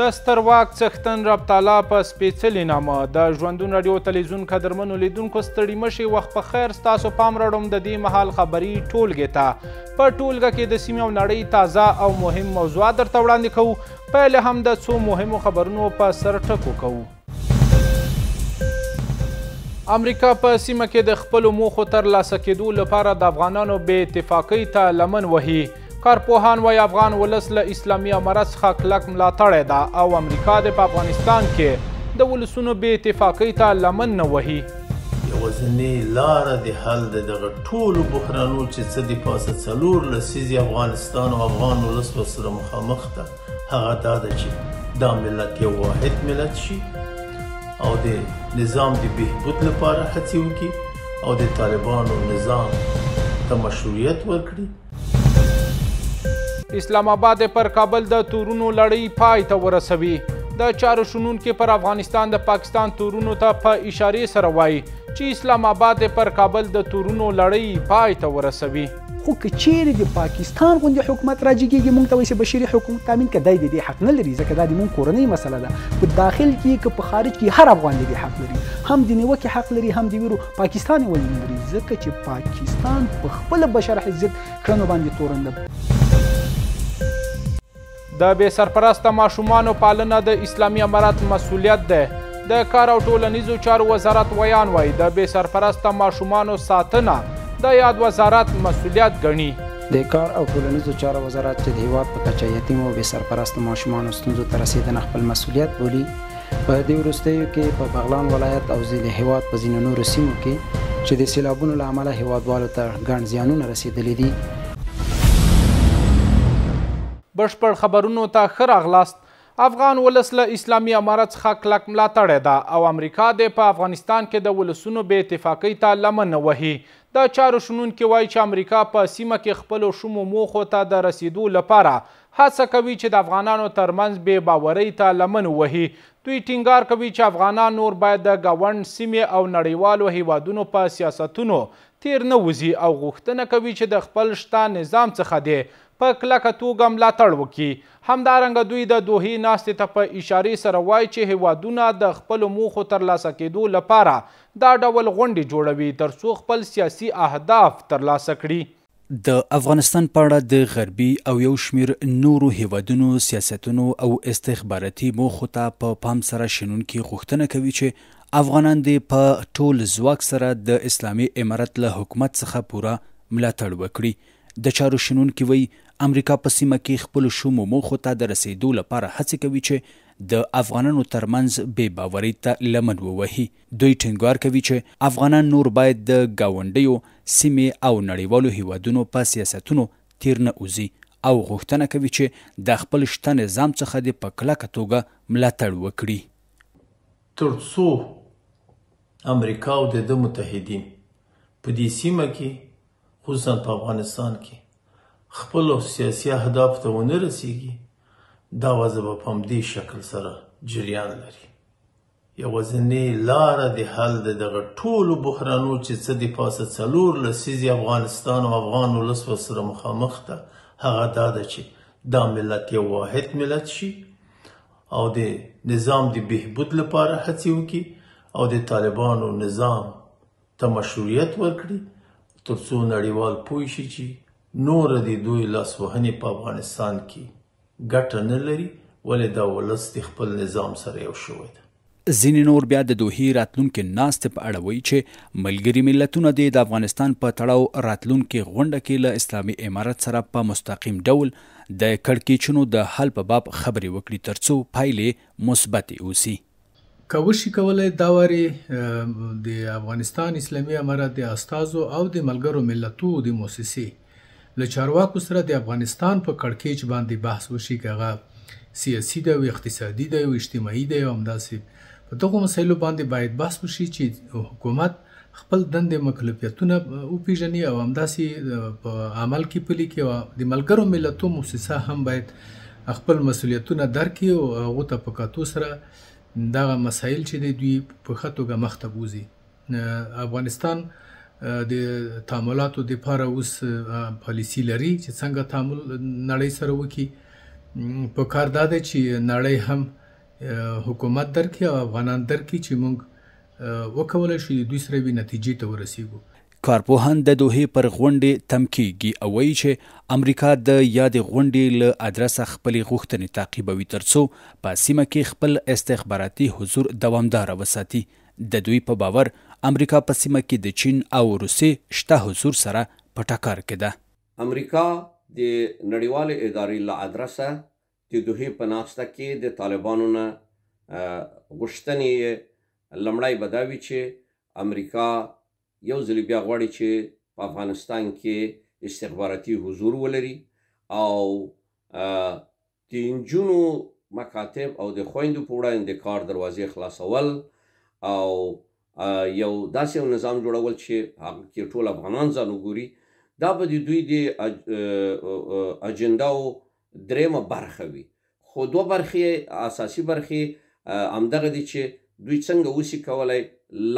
د سترواک څښتن رب تعالی په سپیڅلي نامه د ژوندون رادیو تلویزیون قدرمنو لیدونکو ستړي مشي وخت په خیر ستاسو پام راړم د دې مهال خبري ټولګې ته په ټولګه کې د سیمې او نړۍ تازه او مهم موضوعات درته وړاندې کوو پیل هم د څو مهمو خبرونو په سر ټکو کوو امریکا په سیمه کې د خپل موخو تر لاسه کېدو لپاره د افغانانو بې اتفاقۍ ته لمن وهي کارپوهان وای افغان ولس له اسلامي امارت څخه کلک ملاتړی ده او امریکا د په افغانستان کې د ولسونو بې اتفاقۍ ته لمن نه وهي یوازینۍ لاره د حل د دغه ټولو بحرانو چې څه د پاسه څلور لسیزې افغانستان او افغان ولس ورسره مخامخ ده هغه دا ده چې دا ملت یو واحد ملت شي او د نظام د بهبود لپاره هڅې وکړي او د طالبانو نظام ته مشروعیت ورکړي اسلام آباد پر کابل د تورونو لړۍ پای ته ورسوي د چارو شنونکي پر افغانستان د پاکستان تورونو ته په اشاره سره وایي چې اسلام آباد پر کابل د تورونو لړۍ پای ته ورسوي خو که چیرې د پاکستان غوندې حکومت راجګیږي موږ ته وایي چې بشري حکومت تامین کدای د دې حق نه لري ځکه دا د موږ کورنۍ مسله ده په داخل کې که په خارج کې هر افغان دې حق لري هم د نیوکې حق لري هم د ویرو پاکستان ولې لري ځکه چې پاکستان په خپل بشر حیثیت کړنو باندې تورن ده د بې سرپرسته ماشومانو پالنه د اسلامي امارت مسؤلیت ده د کار او ټولنیزو چارو وزارت ویان وایي د بې سرپرسته ماشومانو ساتنه د یاد وزارت مسؤلیت ګڼي د کار او ټولنیزو چارو وزارت چې د هیواد په کچه یتیم او بې سرپرسته ماشومانو ستونزو ته رسیدنه خپل مسؤلیت بولي په دې وروستیو کې په بغلان ولایت او ځینې هیواد په ځینو نورو سیمو کې چې د سیلابونو له امله هیوادوالو ته ګڼ زیانونه رسیدلي دي بشپړ خبرونو ته ښه راغلاست افغان ولس له اسلامي امارت څخه کلک ملاتړی ده او امریکا د په افغانستان کې د ولسونو بې اتفاقۍ ته لمن وهي د چارو شنونکي وایي چې امریکا په سیمه کې خپلو شومو موخو ته د رسیدو لپاره هڅه کوي چې د افغانانو ترمنځ بې باورۍ ته لمن وهي دوی ټینګار کوي چې افغانان نور باید د ګاونډ سیمې او نړیوالو هیوادونو په سیاستونو تیر نه وځي او غوښتنه کوي چې د خپل شته نظام څخه دی په کلکه توګه ملاتړ وکړي همدارنګه دوی د دوهې ناستې ته په اشارې سره وایي چې هیوادونه د خپلو موخو ترلاسه کېدو لپاره دا ډول غونډې جوړوي ترڅو خپل سیاسي اهداف ترلاسه کړي د افغانستان په اړه د غربي او یو شمیر نورو هیوادونو سیاستونو او استخباراتي موخو ته په پا پام سره شنونکي غوښتنه کوي چې افغانان د په ټول ځواک سره د اسلامي امارت له حکومت څخه پوره ملاتړ وکړي د چارو شنونکي وایي امریکا په سیمه کې خپل شومو موخو ته د رسیدو لپاره هڅې کوي چې د افغانانو ترمنځ بې باورۍ ته لمن ووهي دوی ټینګار کوي چې افغانان نور باید د گاونډیو سیمې او نړیوالو هیوادونو په سیاستونو تیر نه اوزي او غوښتنه کوي چې د خپل شته نظام څخه د په کلکه توګه ملاتړ وکړي ترڅو امریکا او د متحدین په دې سیمه کې خصوصا په افغانستان کې خپلو سیاسي اهدافو ته ونه رسېږي دا وضع به په همدې شکل سره جریان لري یوازینۍ لاره د حل د دغه ټولو بحرانو چې څه د پاسه څلور لسیزې افغانستان او افغان ولس سره مخامخ ده هغه دا ده چې دا ملت یو واحد ملت شي او د نظام د بهبود لپاره هڅې وکړي او د طالبانو نظام ته مشروعیت ورکړي ترڅو نړیوال پوه شي چې نور دی دوی لاس وهنې په افغانستان کې ګټه نه لري ولې دا ولس د خپل نظام سره یو شوی دی ځینې نور بیا د دوهې راتلونکو ناستې په اړه وایي چې ملګري ملتونه د افغانستان په تړاو راتلونکو غونډه کې له اسلامي امارت سره په مستقیم ډول د کړکېچونو د حل په باب خبرې وکړي ترڅو پایلې مثبت اوسي کوشي کولای دا وری د افغانستان اسلامي امارت د استادو او د ملګرو ملتونو د موسسې له چارواکو سره د افغانستان په کړکېچ باندې بحث وشي کغه سیاسي دی او اقتصادي دی او اجتماعي دی او همداسې په دغه مسایلو باندې باید بحث وشي چې حکومت خپل دندې مکلفیتونه او پیژنې او همداسې په عمل کې پلي کې او د ملګرو ملتونو مؤسسه هم باید خپل مسولیتونه درکې او هغه ته په کاتو سره دغه مسایل چې دوی په خطوګه مخته بوزي افغانستان د تعاملاتو د لپاره اوس پالیسی لري چې څنګه تعامل نړۍ سره وکړي په کار دا ده چې نړۍ هم حکومت درکې او افغانان درکې چې موږ وکولای شو د دوی سره به نتیجې ته ورسیږو کارپوهان د دوه پر غونډې تمکیږي او وایي چې امریکا د یاد غونډې له ادرسه خپل غوښتنې تعقیبوي ترڅو په سیمه کې خپل استخباراتي حضور دوامدار وساتي د دوی په باور امریکا په سیمه کې د چین او روسیې شته حضور سره په ټکر کې ده امریکا د نړیوال ادارې له ادرسه د دوه پناسته کې د طالبانو نه غشتنې لمړی بداوي چې امریکا یو ځل بیا غواړي چې په افغانستان کې استخباراتي حضور ولري او د انجونو مکاتب او د خويندو په وړاندې کار دروازې خلاصول او یو داسې یو نظام جوړول چې هغه کې ټول افغانان ځان وګوري دا به د دوی د اجنداو درېمه برخه وي خو دوه برخې اساسي برخې همدغه دي چې دوی څنګه وسی کولای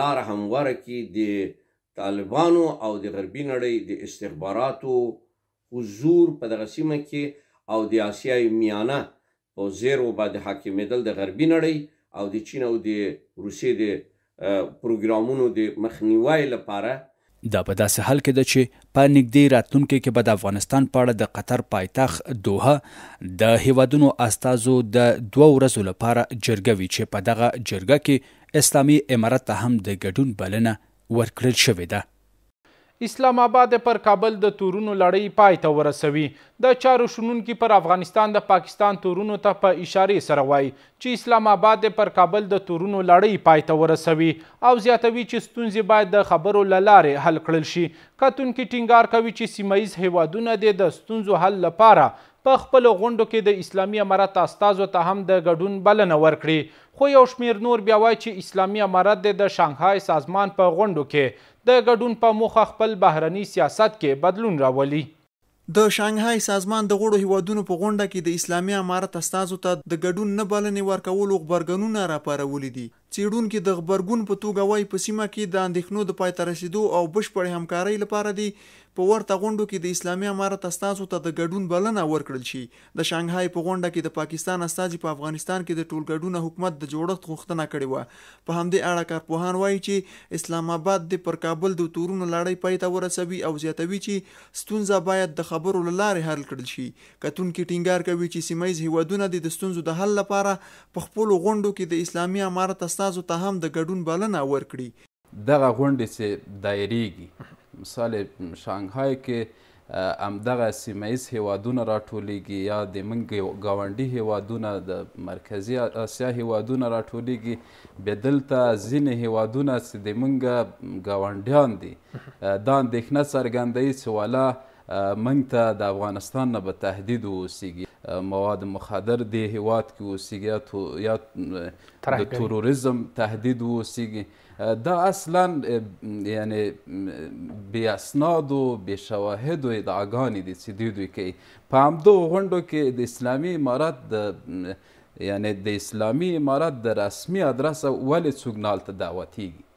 لار همواره کې د طالبانو او د غربي نړۍ د استخباراتو حضور په دغه سیمه کې او د آسیای میانه په زیرو باندې حاکمېدل د غربي نړۍ او د چین او د روسیې د پروګرامونو د مخنیوي لپاره دا په داسې حال کې ده چې په نګدې راتلونکو کې به د افغانستان په اړه د قطر پایتخت دوحه د هیوادونو استازو د دوه ورځو لپاره جرګه وی چې په دغه جرګه کې اسلامي امارت ته هم د ګډون بلنه ورکړل شوې ده اسلام آباد پر کابل د تورونو لړۍ پای ته ورسوي د چارو شنونکي پر افغانستان د پاکستان تورونو ته په اشارې سره وایي چې اسلام آباد پر کابل د تورونو لړۍ پای ته ورسوي او زیاتوي چې ستونزې باید د خبرو له لارې حل کړل شي کتونکي ټینګار کوي چې سیمه ییز هیوادونه دې د ستونزو حل لپاره په خپلو غونډو کې د اسلامي امارت استازو ته هم د ګډون بلنه ورکړي خو یو شمیر نور بیا وایي چې اسلامي امارت د شانګهای سازمان په غونډو کې د ګډون په موخه خپل بهرنی سیاست کې بدلون راولي د شانګهای سازمان د غړو هیوادونو په غونډه کې د اسلامي امارت استازو ته د ګډون نه بلنې ورکولو خبرګونونه راپارولې دي څېړونکي د خبرګون په توګه وای په سیمه کې د اندېښنو د پای ته رسیدو او بشپړ همکارۍ لپاره دی په ورته غونډو کې د اسلامي امارت استازو ته د ګډون بلنه ورکړل شي د شانګهای په غونډه کې د پاکستان استازي په پا افغانستان کې د ټولګډونه حکومت د جوړښت غوښتنه کړې و په همدې اړه کارپوهان وایي چې اسلام آباد د پر کابل د تورونو لړۍ پای ته ورسوي او زیاتوي چې ستونزه باید د خبرو لارې حل کړل شي کتونکي ټینګار کوي چې سیمایي هیوادونه د ستونزو د حل لپاره په خپل غونډو کې د اسلامي امارت استازو استازو ته هم د ګډون بلنه ورکړي دغه غونډې چې دایریږي مثال شانګهای کې همدغه سیمه ایز هیوادونه راټولیږي یا د موږ ګاونډي هیوادونه د مرکزي اسیا هیوادونه راټولیږي بیا دلته ځینې هیوادونه چې د موږ ګاونډیان دي دا اندېښنه څرګندوي چې والا موږ ته د افغانستان نه به تهدید واوسیږي مواد مخدر دی هیواد کې اوسیږي یا تو یا د تروریزم تهدید اوسیږي دا اصلا یعنی بی اسناد او بی شواهد او ادعاګانې دي چې دوی دوی کوي په همدو غونډو کې د اسلامي امارت د یعنی د اسلامي امارت د رسمي ادرس ولې څوک نالته دعوتیږي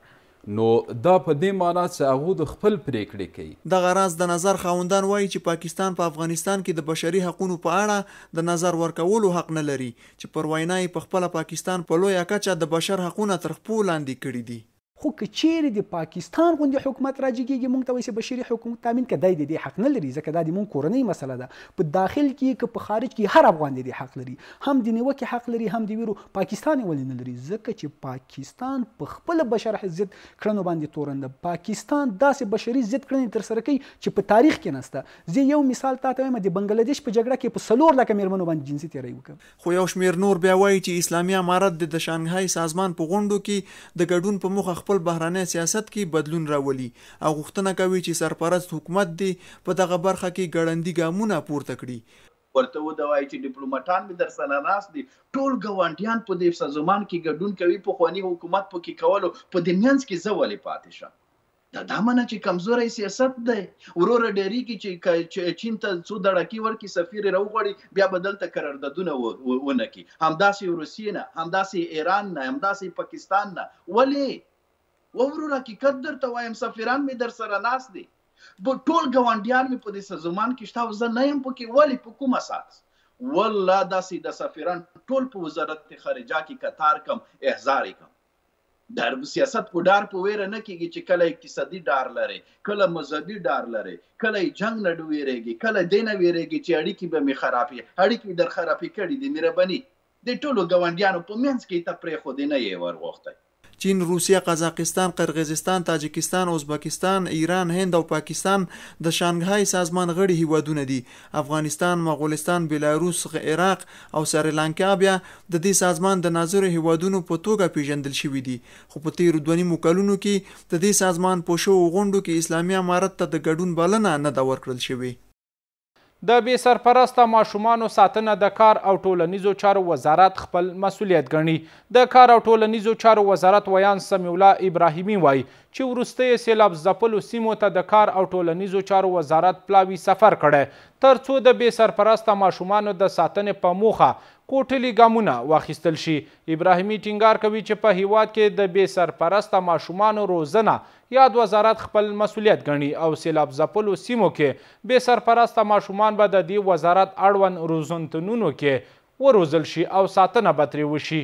نو دا په دې معنی چې هغه د خپل پریکړې کوي د غراز د نظر خوندان وایي چې پاکستان په پا افغانستان کې د بشري حقوقو په اړه د نظر ورکولو حق نه لري چې پر وینای په خپل پاکستان په پا لوی اکاچا د بشر حقوقو تر خپل لاندې کړی دي خو که چیرې د پاکستان غوندې حکومت راجګیږي مونږ ته وایي بشري حکومت تامین کدای د دې حق نه لري ځکه دا د مونږ کورنۍ مسله ده په داخل کې که په خارج کې هر افغان د حق لري هم د نیوکې حق لري هم د ویرو پاکستان ولې نه لري ځکه چې پاکستان په خپل بشر ضد کړنو باندې تورند پاکستان داسې بشري ضد کړنې تر سره کوي چې په تاریخ کې نسته زه یو مثال تاسو وایم د بنگلاديش په جګړه کې په سلور لکه میرمنو باندې جنسي تیری وکړ خو یو شمیر نور بیا وایي چې اسلامي امارت د شانګهای سازمان په غونډو کې د ګډون په مخه خپل بهرانه سیاست کې بدلون راولي او غوښتنه کوي چې سرپرست حکومت دی په دغه برخه کې ګړندی ګامونه پورته کړي ورته ودوای چې ډیپلوماټان به در سره ناس دي ټول ګوانډیان په دې سازمان کې ګډون کوي په خواني حکومت په کې کولو په دمینس کې زولې پاتې شم دا دمنه چې کمزورې سیاست دی ورور ډېری کې چې چین ته څو دړکی ورکی سفیر راوغړي بیا بدل ته قراردادونه ونه کی همداسې روسیه نه همداسې ایران نه همداسې پاکستان نه ولی ووروره حقیقت درته وایم سفیران می در سره ناس دي ټول ګوانډیان می په دې سازمان کې شته زه نه یم پکې ولی په کوم اساس والله داسې د سفیران ټول په وزارت خارجه کې قطار کم احزار کم در سیاست په ډار په ویره نه کیږي چې کله اقتصادي ډار لري کله مذهبي ډار لري کله جنگ نه ډویریږي کله دینه ویریږي چې اړیکې به می خرابې اړیکې در خرابې کړې دي مهرباني د ټولو ګوندیانو په منځ کې ته پرې خو دینه یې ورغوښته چین روسیه قزاقستان قرغیزستان تاجکستان ازبکستان ایران هند او پاکستان د شانګهای سازمان غړي هیوادونه دي افغانستان مغولستان بلاروس عراق او سریلانکا بیا د دې سازمان د ناظر هیوادونو په توګه پیژندل شوي دي خو په تیر دوه مکلونو کې د دې سازمان پوښو غونډو کې اسلامي امارت ته د ګډون بلنه نه دا ورکړل شوې د بې سرپرسته ماشومانو ساتنه د کار او ټولنیزو چارو وزارت خپل مسولیت ګڼي د کار او ټولنیزو چارو وزارت ویان سمیوله ابراهیمي وایي چې وروستۍ سیلاب ځپلو سیمو ته د کار او ټولنیزو چارو وزارت پلاوي سفر کړی تر څو د بې سرپرسته ماشومانو د ساتنې په موخه کوټلي ګامونه واخیستل شي ابراهیمي ټینګار کوي چې په هیواد کې د بې سرپرسته ماشومانو روزنه یاد وزارت خپل مسولیت ګڼي او سیلاب ځپلو سیمو کې بې سرپرسته ماشومان به د دې وزارت اړوند روزنتونونو کې وروزل شي او ساتنه به ترې وشي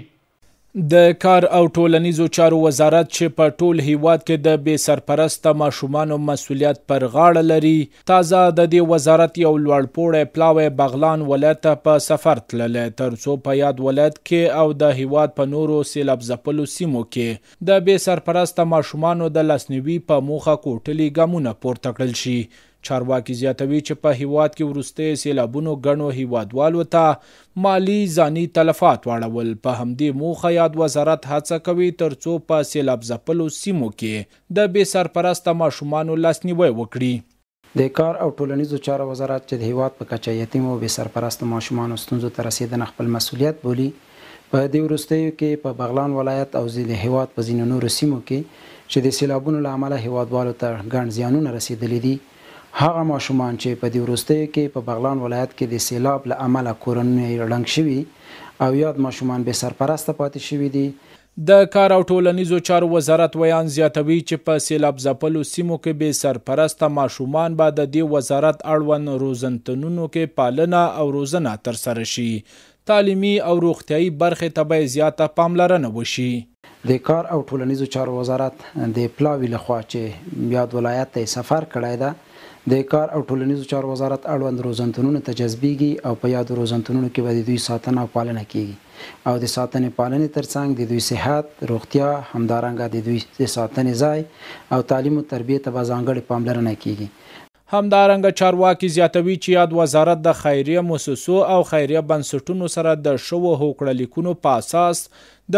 د کار او ټولنیزو چارو وزارت چې په ټول هیواد کې د بې سرپرسته ماشومانو مسولیت پر غاړه لري تازه د دې وزارت یو لوړپوړی پلاوی بغلان ولایت په سفر تللی ترڅو په یاد ولایت کې او د هیواد په نورو سیلاب ځپلو سیمو کې د بې سرپرسته ماشومانو د لاسنیوي په موخه کوټلي ګامونه پورته کړل شي چارواکي زیاتوي چې په هیواد کې ورسته سیلابونو غنو هیوادوالو ته مالی ځاني تلفات واړول په همدې موخه یاد وزارت هڅه کوي ترڅو په سیلاب ځپلو سیمو کې د بې سرپرسته ماشومانو لاسنیوي وکړي د کار او ټولنیزو چارو وزارت چې د هیواد په کچه یتیم او بې سرپرسته ماشومانو ستونزو ته رسیدنه خپل مسولیت بولي په دې ورستیو کې په بغلان ولایت او ځینې هیواد په ځینو نورو سیمو کې چې د سیلابونو له امله هیوادوالو ته ګڼ زیانونه رسیدلي دي هغه ماشومان چې په دې وروستیو کې په بغلان ولایت کې د سیلاب له امله کورنۍ ړنګ شوي او یاد ماشومان به سرپرسته پاتې شوي دي د کار او ټولنیزو چارو وزارت ویان زیاتوي چې په سیلاب ځپلو سیمو کې به سرپرسته ماشومان به د دې وزارت اړوند روزنتونونو کې پالنه او روزنه ترسره شي تعلیمي او روغتیايي برخې ته به زیاته پاملرنه وشي د کار او ټولنیزو چارو وزارت د پلاوی لخوا چې بیا د ولایت ته سفر کړی دی د کار او ټولنیزو چارو وزارت اړوند روزنتونونو ته جذبیږي او په یادو روزنتونونو کې به د دوی ساتنه او پالنه کیږي او د ساتنې پالنې ترڅنګ د دوی صحت روغتیا همدارنګه د دوی د ساتنې ځای او تعلیم او تربیه ته به ځانګړې پاملرنه کیږي همدارنګه چارواکي زیاتوي چې یاد وزارت د خیریه موسسو او خیریه بنسټونو سره د شو هوکړه لیکونو په اساس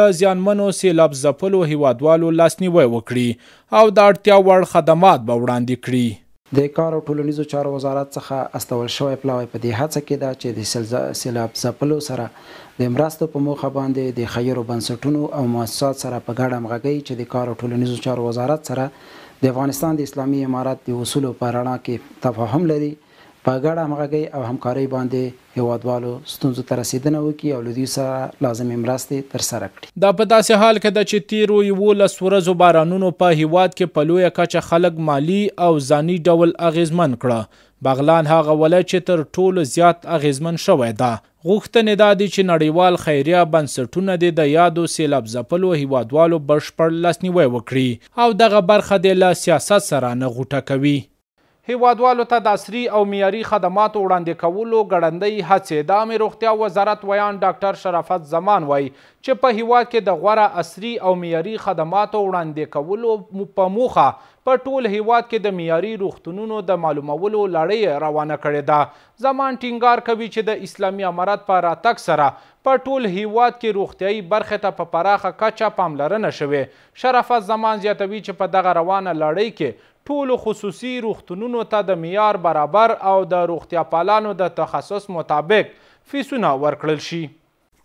د زیانمنو سیلاب ځپلو هیوادوالو لاسنیوي وکړي او د اړتیا وړ خدمات به وړاندې کړي د کار او ټولنیزو چارو وزارت څخه استول شوی پلاوی په دې هڅه کې ده چې د سیلاب ځپلو سره د مرستو په موخه باندې د خیرو بنسټونو او مؤسسات سره په ګډه همغږي چې د کار او ټولنیزو چارو وزارت سره د افغانستان د اسلامي امارات د اصولو په رڼا کې تفاهم لري په ګډه همغږي او همکارۍ باندې هیوادوالو ستونزو ته رسیدنه وکړي او لدی سره لازمي مرستې ترسره کړي دا په داسې حال کې ده چې تیرو یولس ورځو بارانونو په هیواد کې په لویه کچه خلک مالی او ځاني ډول اغیزمن کړه بغلان هغه ولایت چې تر ټولو زیات اغیزمن شوی ده غوښتنې دا دي چې نړیوال خیریه بنسټونه دې د یادو سیلاب ځپلو هیوادوالو بشپړ لاسنیوي وکړي او دغه برخه د له سیاست سره نه غوټه کوي هیوادوالو ته د عصري او معیاري خدماتو وړاندې کولو ګړندۍ هڅې د عامې روغتیا وزارت ویان ډاکټر شرافت زمان وایي چې په هیواد کې د غوره عصري او معیاري خدماتو وړاندې کولو په موخه په ټول هیواد کې د معیاري روغتونونو د معلومولو لړۍ روانه کړې ده زمان ټینګار کوي چې د اسلامي امارات په راتګ سره په ټول هیواد کې روغتیایی برخې ته په پراخه کچه پاملرنه شوې شرافت زمان زیاتوي چې په دغه روانه لړۍ کې ټولو خصوصي روغتونونو ته د معیار برابر او د روغتیا پالانو د تخصص مطابق فیسونه ورکړل شي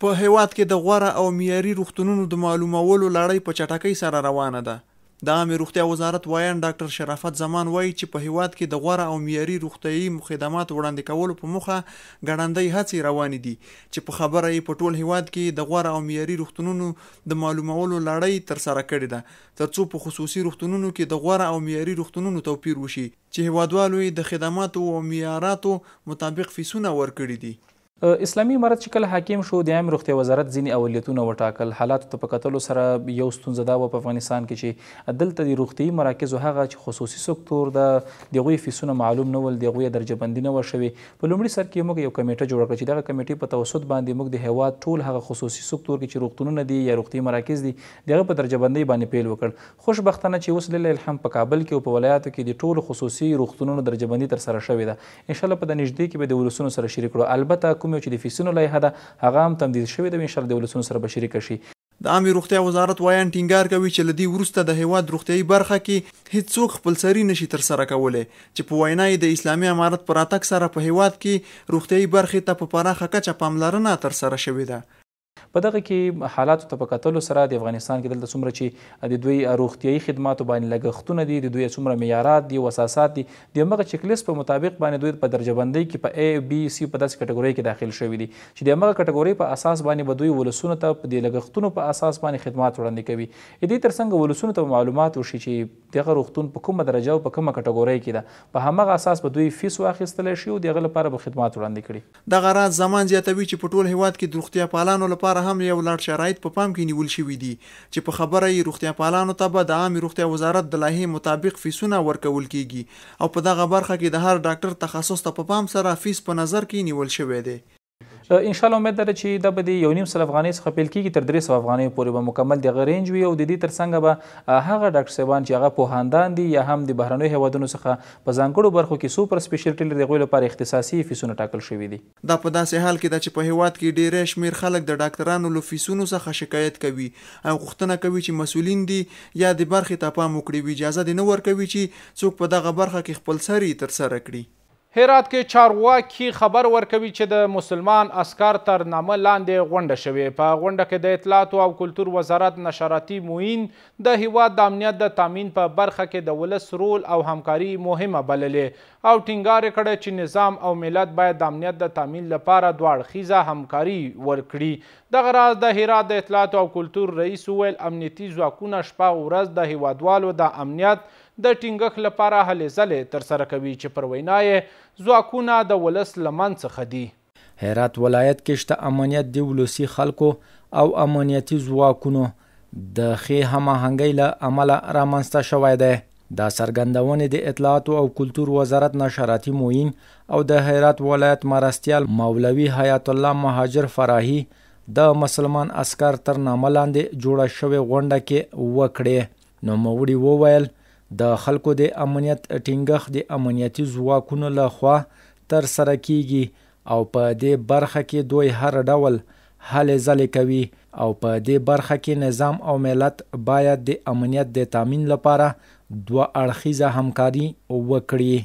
په هیواد کې د غوره او معیاري روغتونونو د معلومولو لړۍ په چټکۍ سره روانه ده د عامې روغتیا وزارت وایان ډاکټر شرافت زمان وایي چې په هیواد کې د غوړه او معیاري روغتیايي خدمات وړاندې کولو په موخه ګړندۍ هڅې روانې دي چې په خبره یې په ټول هیواد کې د غوړه او معیاري روغتونونو د معلومولو لړۍ تر سره کړې ده ترڅو په خصوصي روغتونونو کې د غوړه او معیاري روغتونونو توپیر وشي چې هیوادوالو یې د خدماتو او معیاراتو مطابق فیسونه ورکړي دي اسلامی امارت چې کله حاکم شو د عام روغتیا وزارت ځینې اولیتونه وټاکل حالاتو ته په کتلو سره یو ستونزه دا وه په افغانستان کې چې دلته د روغتیایي مراکزو هغه چې خصوصي سکتور ده د هغوی فیسونه معلوم نه ول د هغوی درجهبندي نه وه شوې په لومړي سر کې موږ یو کمیټه جوړه کړه چې دغه کمیټې په توسط باندې موږ د هیواد ټول هغه خصوصي سکتور کې چې روغتونونه دي یا روغتیایي مراکز دي د هغه په درجهبندۍ باندې پیل وکړ خوشبختانه چې اوس لله الحم په کابل کې او په ولایاتو کې د ټولو خصوصي روغتونونو درجهبندي ترسره شوې ده انشاءالله په د نږدې کې به د ولسونو سره شریک کړو البته کومې چې د فیسونو لایحه ده هغه هم تمدید شوې ده انشاءالله د ولسونو سره به شریکه شي د عامې روغتیا وزارت وایان ټینګار کوي چې لدی ورسته د هیواد روغتیاي برخه کې هیڅوک خپلسري نشي تر سره کولای چې په وینا د اسلامي امارت پراتک سره په هیواد کې روغتیاي برخې ته په پراخه کچه پاملرنه تر سره شوې ده په دغه کې حالاتو ته په کتلو سره د افغانستان کې دلته څومره چې د دوی روغتیایي خدماتو باندې لګښتونه دي د دوی څومره معیارات دي او اساسات دي د همغه چیک لیست په مطابق باندې دوی په درجه بندۍ کې په ای بی سی په داسې کټګورۍ کې داخل شوي دي چې د همغه کټګورۍ په اساس باندې به دوی ولسونو ته د لګښتونو په اساس باندې خدمات وړاندې کوي دې ترڅنګ ولسونو ته معلومات وشي چې دغه روغتون په کومه درجه او په کومه کټګورۍ کې ده په همغه اساس به دوی فیس واخیستلی شي او دغه لپاره به خدمات وړاندې کړي دغه راز زمان زیاتوي چې په ټول هیواد کې د روغتیا پالانو لپاره لپاره هم یو لړ شرایط په پا پام کې نیول شوي دي چې په خبره یې روغتیا پالانو ته به د عامې روغتیا وزارت د لایحې مطابق فیسونه ورکول کیږي او په دغه برخه کې د هر ډاکټر تخصص ته په پا پام سره فیس په نظر کې نیول شوی دی ان شاء الله امید ده چې د به یو نیم سل افغانۍ څخه پیل کیږي تر درې سو افغانۍ پورې به مکمل دغه رینج وي او د دې ترڅنګ به هغه ډاکټر صاحبان چې هغه پوهاندان دي یا هم د بهرنیو هیوادونو څخه په ځانګړو برخو کې سوپر سپیشلټي لري غوې لپاره اختصاصي فیسونه ټاکل شوي دي دا په داسې حال کې ده چې په هیواد کې ډېر شمیر خلک د ډاکټرانو له فیسونو څخه شکایت کوي او غوښتنه کوي چې مسولین دي یا د برخې ته پام وکړي اجازه نه ورکوي چې څوک په دغه برخه کې خپل سری تر سره کړي هرات کې چارواکي خبر ورکوي چې د مسلمان اسکار تر نامه لاندې غونډه شوې په غونډه کې د اطلاعات او کلتور وزارت نشراتي موین د هیواد د امنیت د تامین په برخه کې د ولس رول او همکاري مهمه بللې او ټینګار کړه چې نظام او ملت باید د امنیت د تامین لپاره دواړه خیزه همکاري ورکړي دغه راز د هرات د اطلاعات او کلتور رئیس وویل امنیتي ځواکونه شپه ورځ د هیوادوالو د امنیت د ټینګښت لپاره هلې ځلې ترسره کوي چې پر وینا یې ځواکونه د ولس لمن څخه دي هرات ولایت کې شته امنیت د ولسی خلکو او امنیتي ځواکونو د ښې هماهنګۍ له امله رامنځته شوی دی دا سرګندونه د اطلاعات او کلتور وزارت نشراتي موین او د هرات ولایت مرستيال مولوي حیات الله مهاجر فراهي د مسلمان اسکر تر نامه لاندې جوړه شوې غونډه کې وکړه نو موري وویل د خلکو د امنیت ټینګښت د امنیتي ځواکونو له خوا تر سره کیږي او په دې برخه کې دوی هر ډول هلې ځلې کوي او په دې برخه کې نظام او ملت باید د امنیت د تامین لپاره دوه اړخیزه همکاري وکړي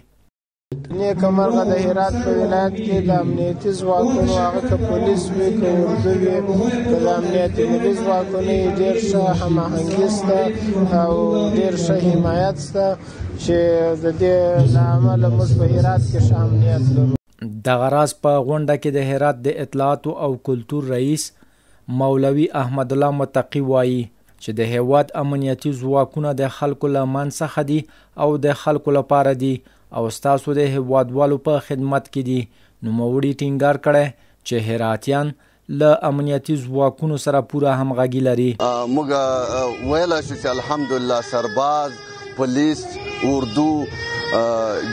نیکمرغه د هرات په ولایت کې د امنیتي ځواکونو هغه که پولیس وي که اردو وي که د امنیتي ملي ځواکونو یې ډېر ښه هماهنګي شته او ډېر ښه حمایت شته چې د دې له امله موږ په هرات کې ښه امنیت لرو دغه راز په غونډه کې د هرات د اطلاعاتو او کلتور رئیس مولوي احمد الله متقی وایي چې د هیواد امنیتي ځواکونه د خلکو لمن څخه دي او د خلکو لپاره دي او ستاسو د هوادوالو په خدمت کې دي نوموړي ټینګار کړي چې هراتیان له امنیتي ځواکونو سره پوره همغږي لري موږ ویل شو چې الحمدلله سرباز پولیس اردو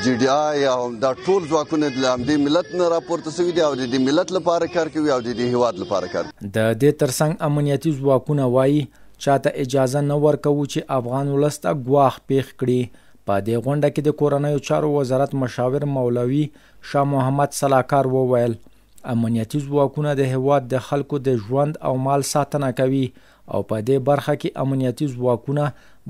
جی ډی آی او دا ټول ځواکونه د همدې ملت نه راپورته شوی دي او د دې ملت لپاره کار کوي او د دې هیواد لپاره کار د دې ترڅنګ امنیتي ځواکونه وایي چاته اجازه نه ورکوي چې افغان ولست غواخ پیښ کړي په دې غونډه کې د کورنیو چارو وزارت مشاور مولوي شاه محمد سلاکار وویل امنیتي ځواکونه د هواد د خلکو د ژوند او مال ساتنه کوي او په دې برخه کې امنیتي ځواکونه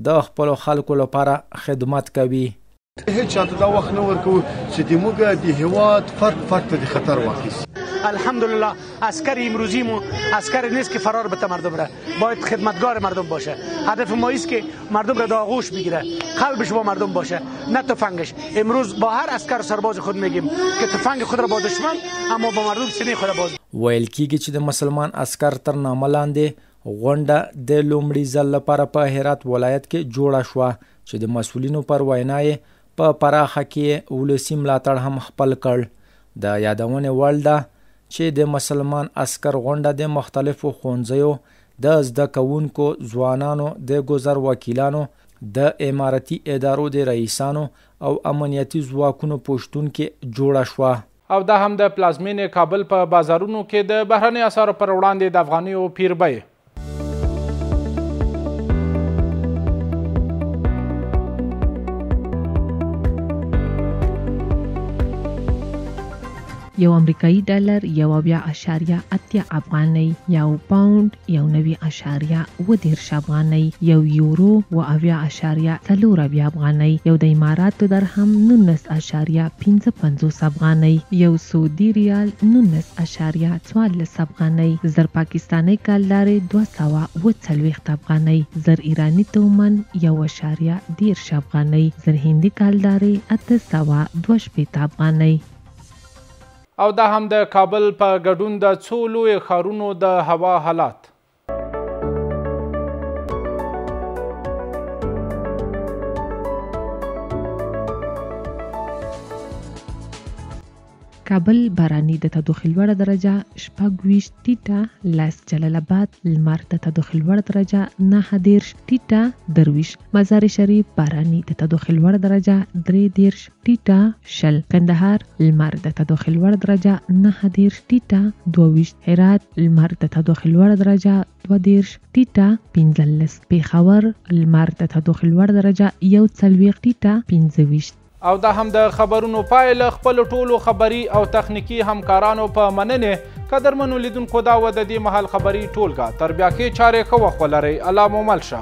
د خپل خلکو لپاره خدمت کوي هیڅ چاته دا وخت نه ورکو چې د موږ د هواد فرد فرد د خطر واقع شي الحمدلله عسکر امروزی مو عسکر نیست که فرار به مردم ره باید خدمتگار مردم باشه هدف ما است که مردم را داغوش بگیره قلبش با مردم باشه نه تفنگش امروز با هر عسکر سرباز خود میگیم که تفنگ خود را با دشمن اما با مردم سینه خود باز ویل کیږي چې د مسلمان عسکر تر نامه لاندې غونډه د لومړي ځل لپاره په هرات ولایت کې جوړه شو چې د مسولینو پر وینای په پراخه کې ولسی ملاتړ هم خپل کړ د یادونه وړ ده چې د مسلمان عسكر غونډه د مختلفو خونځیو د زده کوونکو ځوانانو د گذر وکیلانو د اماراتي ادارو د رئیسانو او امنیتي ځواکونو پښتون کې جوړه شوه او دا هم د پلازمینې کابل په بازارونو کې د بهرنی اسارو پر وړاندې د افغانیو پیربې یو امریکایي ډالر یو بیا اشاریه اتیا افغانۍ یو پاوند یو نوي اشاریه و دیرش افغانۍ یو یورو و اویا اشاریه څلور بیا افغانۍ یو د اماراتو درهم نونس اشاریه 55 افغانۍ یو سعودي ریال نونس اشاریه 14 افغانۍ زر پاکستانی کلدار 200 و 40 افغانۍ زر ایرانی تومن یو اشاریه دیرش افغانۍ زر هندي کلدار 800 دوش پیت افغانۍ او دا هم د کابل په ګډون د څو لوی ښارونو د هوا حالات کابل باراني د تودوخې لوړه درجه شپږ ویشت ټیټه لاس جلال آباد لمر د تودوخې لوړه درجه نه دیرش ټیټه درویش مزار شریف باراني د تودوخې لوړه درجه درې دیرش ټیټه شل کندهار لمر د تودوخې لوړه درجه نه دیرش ټیټه دوه ویشت هرات لمر د تودوخې لوړه درجه دوه دیرش ټیټه پنځلس پیښور لمر د تودوخې لوړه درجه یو څلوېښت ټیټه پنځه ویشت او دا هم د خبرونو پایله خپل ټولو خبري او تخنیکی همکارانو په مننې قدرمنو لیدونکو دا و د دې محل خبري ټولګه تر بیا کې چارې ښه وخت ولرئ الله مو مل شه